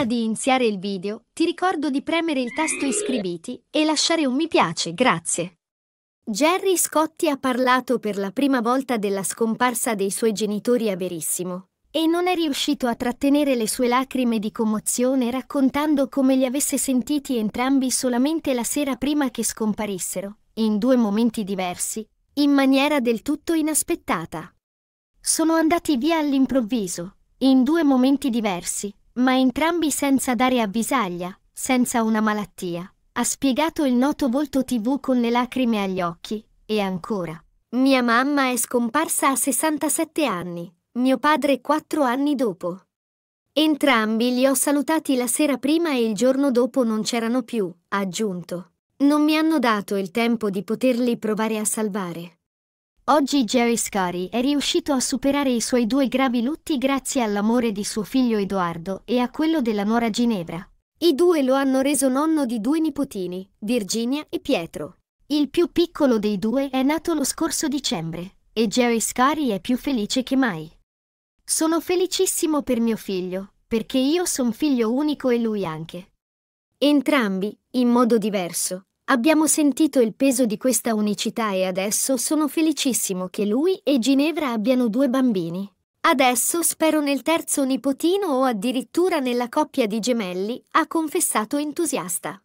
Prima di iniziare il video, ti ricordo di premere il tasto iscriviti e lasciare un mi piace, grazie. Jerry Scotti ha parlato per la prima volta della scomparsa dei suoi genitori a Verissimo e non è riuscito a trattenere le sue lacrime di commozione raccontando come li avesse sentiti entrambi solamente la sera prima che scomparissero, in due momenti diversi, in maniera del tutto inaspettata. Sono andati via all'improvviso, in due momenti diversi, ma entrambi senza dare avvisaglia, senza una malattia. Ha spiegato il noto volto TV con le lacrime agli occhi, e ancora. Mia mamma è scomparsa a 67 anni, mio padre 4 anni dopo. Entrambi li ho salutati la sera prima e il giorno dopo non c'erano più, ha aggiunto. Non mi hanno dato il tempo di poterli provare a salvare. Oggi Jerry Scari è riuscito a superare i suoi due gravi lutti grazie all'amore di suo figlio Edoardo e a quello della nuora Ginevra. I due lo hanno reso nonno di due nipotini, Virginia e Pietro. Il più piccolo dei due è nato lo scorso dicembre e Jerry Scari è più felice che mai. Sono felicissimo per mio figlio, perché io son figlio unico e lui anche. Entrambi, in modo diverso, Abbiamo sentito il peso di questa unicità e adesso sono felicissimo che lui e Ginevra abbiano due bambini. Adesso spero nel terzo nipotino o addirittura nella coppia di gemelli, ha confessato entusiasta.